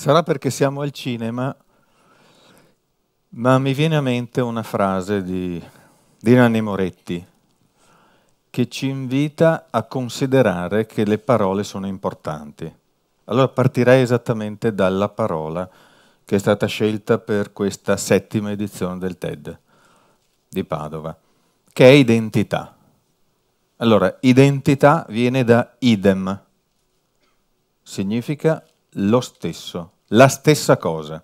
Sarà perché siamo al cinema, ma mi viene a mente una frase di, di Nanni Moretti che ci invita a considerare che le parole sono importanti. Allora partirei esattamente dalla parola che è stata scelta per questa settima edizione del TED di Padova, che è identità. Allora, identità viene da idem, significa lo stesso, la stessa cosa.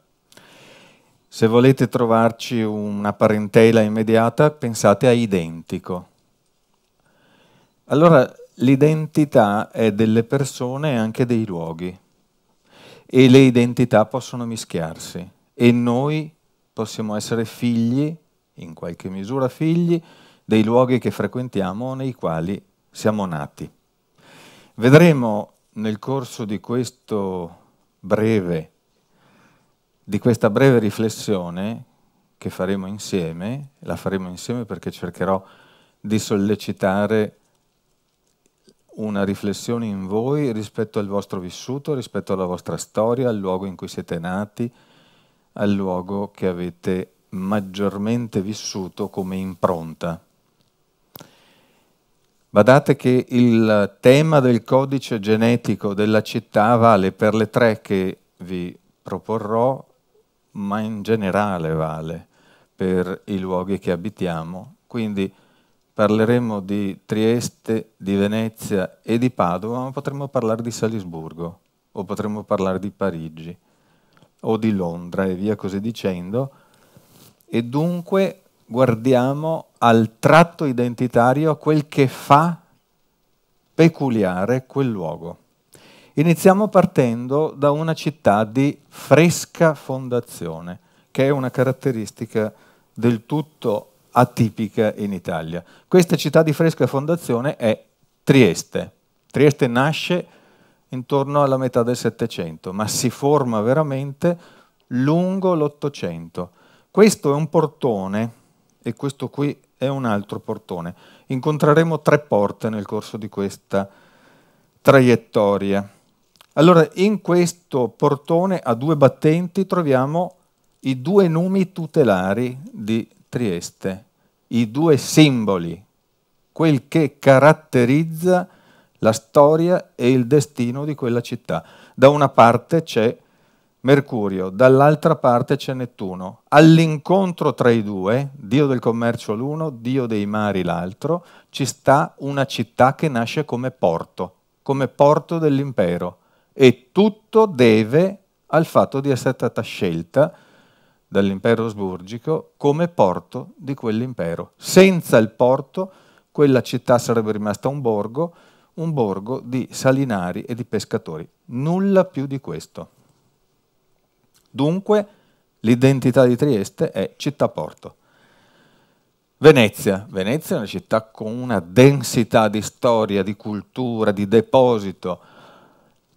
Se volete trovarci una parentela immediata, pensate a identico. Allora, l'identità è delle persone e anche dei luoghi. E le identità possono mischiarsi. E noi possiamo essere figli, in qualche misura figli, dei luoghi che frequentiamo o nei quali siamo nati. Vedremo nel corso di questo breve, di questa breve riflessione che faremo insieme, la faremo insieme perché cercherò di sollecitare una riflessione in voi rispetto al vostro vissuto, rispetto alla vostra storia, al luogo in cui siete nati, al luogo che avete maggiormente vissuto come impronta. Badate che il tema del codice genetico della città vale per le tre che vi proporrò, ma in generale vale per i luoghi che abitiamo. Quindi parleremo di Trieste, di Venezia e di Padova, ma potremmo parlare di Salisburgo, o potremmo parlare di Parigi, o di Londra e via così dicendo. E dunque guardiamo al tratto identitario, a quel che fa peculiare quel luogo. Iniziamo partendo da una città di fresca fondazione, che è una caratteristica del tutto atipica in Italia. Questa città di fresca fondazione è Trieste. Trieste nasce intorno alla metà del Settecento, ma si forma veramente lungo l'Ottocento. Questo è un portone e questo qui è un altro portone. Incontreremo tre porte nel corso di questa traiettoria. Allora, in questo portone a due battenti troviamo i due numi tutelari di Trieste, i due simboli, quel che caratterizza la storia e il destino di quella città. Da una parte c'è Mercurio, dall'altra parte c'è Nettuno. All'incontro tra i due, dio del commercio l'uno, dio dei mari l'altro, ci sta una città che nasce come porto, come porto dell'impero. E tutto deve al fatto di essere stata scelta dall'impero asburgico come porto di quell'impero. Senza il porto quella città sarebbe rimasta un borgo, un borgo di salinari e di pescatori. Nulla più di questo. Dunque l'identità di Trieste è città-porto. Venezia. Venezia è una città con una densità di storia, di cultura, di deposito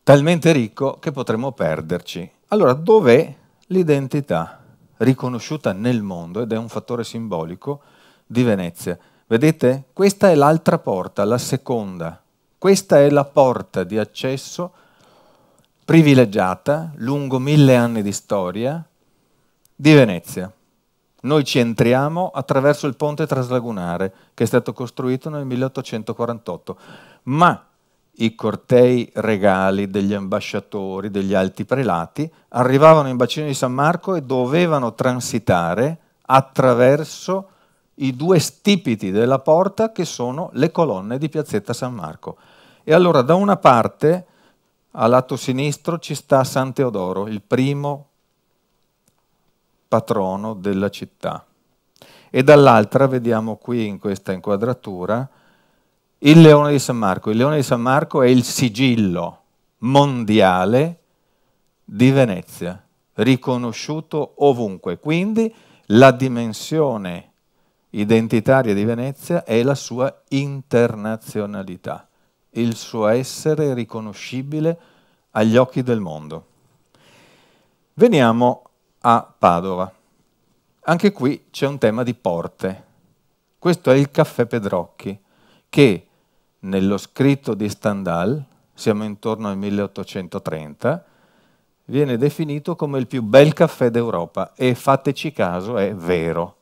talmente ricco che potremmo perderci. Allora, dov'è l'identità riconosciuta nel mondo ed è un fattore simbolico di Venezia? Vedete? Questa è l'altra porta, la seconda. Questa è la porta di accesso privilegiata, lungo mille anni di storia, di Venezia. Noi ci entriamo attraverso il ponte traslagunare che è stato costruito nel 1848, ma i cortei regali degli ambasciatori, degli alti prelati, arrivavano in bacino di San Marco e dovevano transitare attraverso i due stipiti della porta che sono le colonne di Piazzetta San Marco. E allora da una parte al lato sinistro ci sta San Teodoro, il primo patrono della città. E dall'altra vediamo qui in questa inquadratura il leone di San Marco. Il leone di San Marco è il sigillo mondiale di Venezia, riconosciuto ovunque. Quindi la dimensione identitaria di Venezia è la sua internazionalità il suo essere riconoscibile agli occhi del mondo. Veniamo a Padova. Anche qui c'è un tema di porte. Questo è il caffè Pedrocchi, che nello scritto di Stendhal, siamo intorno al 1830, viene definito come il più bel caffè d'Europa e fateci caso è vero.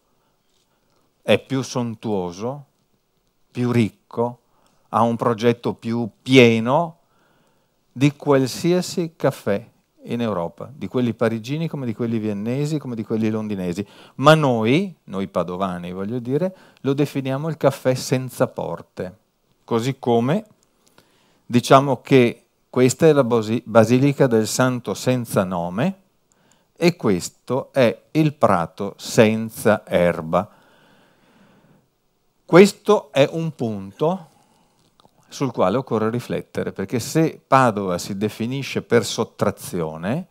È più sontuoso, più ricco, a un progetto più pieno di qualsiasi caffè in Europa, di quelli parigini come di quelli viennesi, come di quelli londinesi. Ma noi, noi padovani voglio dire, lo definiamo il caffè senza porte. Così come diciamo che questa è la basilica del santo senza nome e questo è il prato senza erba. Questo è un punto sul quale occorre riflettere, perché se Padova si definisce per sottrazione,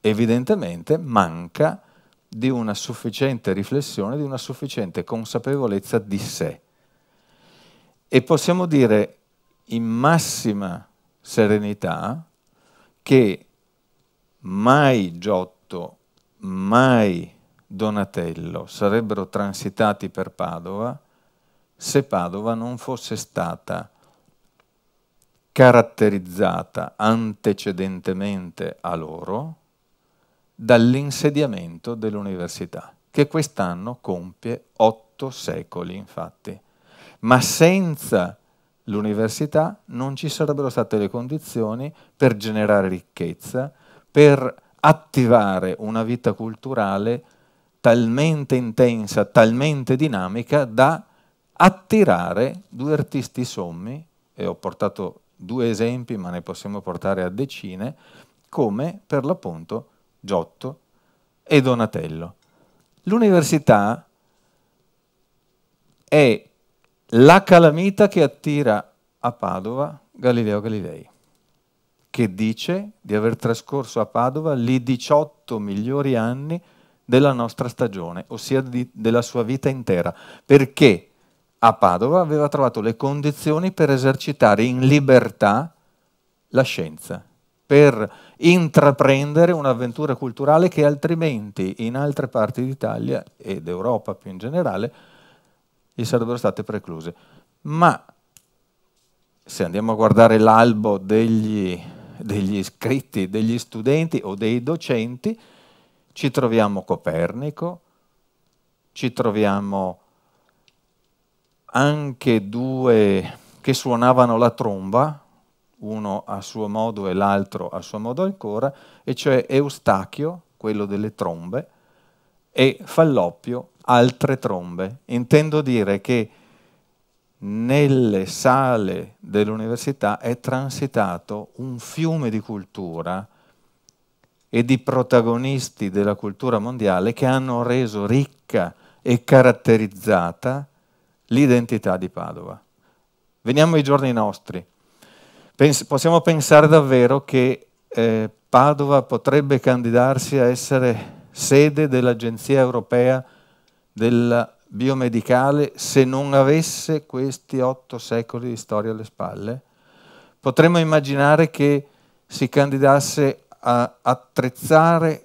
evidentemente manca di una sufficiente riflessione, di una sufficiente consapevolezza di sé. E possiamo dire in massima serenità che mai Giotto, mai Donatello sarebbero transitati per Padova se Padova non fosse stata caratterizzata antecedentemente a loro dall'insediamento dell'università, che quest'anno compie otto secoli infatti. Ma senza l'università non ci sarebbero state le condizioni per generare ricchezza, per attivare una vita culturale talmente intensa, talmente dinamica da attirare due artisti sommi, e ho portato due esempi, ma ne possiamo portare a decine, come per l'appunto Giotto e Donatello. L'università è la calamita che attira a Padova Galileo Galilei, che dice di aver trascorso a Padova gli 18 migliori anni della nostra stagione, ossia di, della sua vita intera. Perché? a Padova aveva trovato le condizioni per esercitare in libertà la scienza, per intraprendere un'avventura culturale che altrimenti in altre parti d'Italia e d'Europa più in generale gli sarebbero state precluse. Ma se andiamo a guardare l'albo degli, degli iscritti, degli studenti o dei docenti, ci troviamo Copernico, ci troviamo anche due che suonavano la tromba, uno a suo modo e l'altro a suo modo ancora, e cioè Eustachio, quello delle trombe, e Falloppio, altre trombe. Intendo dire che nelle sale dell'università è transitato un fiume di cultura e di protagonisti della cultura mondiale che hanno reso ricca e caratterizzata l'identità di Padova. Veniamo ai giorni nostri. Pens- possiamo pensare davvero che eh, Padova potrebbe candidarsi a essere sede dell'Agenzia Europea del Biomedicale se non avesse questi otto secoli di storia alle spalle? Potremmo immaginare che si candidasse a attrezzare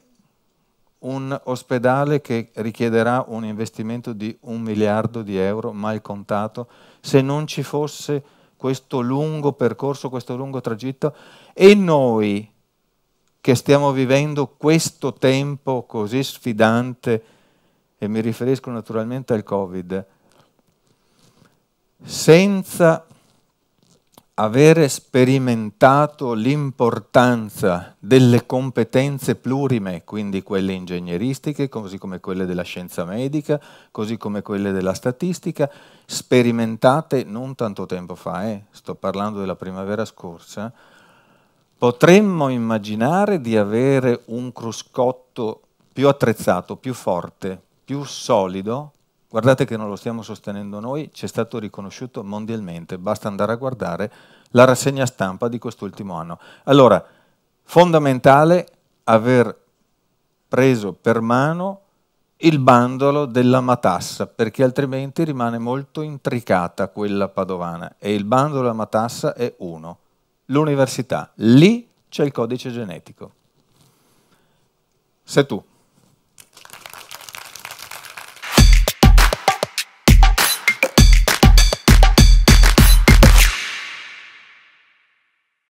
un ospedale che richiederà un investimento di un miliardo di euro mai contato se non ci fosse questo lungo percorso, questo lungo tragitto e noi che stiamo vivendo questo tempo così sfidante e mi riferisco naturalmente al Covid, senza avere sperimentato l'importanza delle competenze plurime, quindi quelle ingegneristiche, così come quelle della scienza medica, così come quelle della statistica, sperimentate non tanto tempo fa, eh, sto parlando della primavera scorsa, potremmo immaginare di avere un cruscotto più attrezzato, più forte, più solido Guardate che non lo stiamo sostenendo noi, ci è stato riconosciuto mondialmente, basta andare a guardare la rassegna stampa di quest'ultimo anno. Allora, fondamentale aver preso per mano il bandolo della matassa, perché altrimenti rimane molto intricata quella padovana e il bandolo della matassa è uno, l'università. Lì c'è il codice genetico. Sei tu.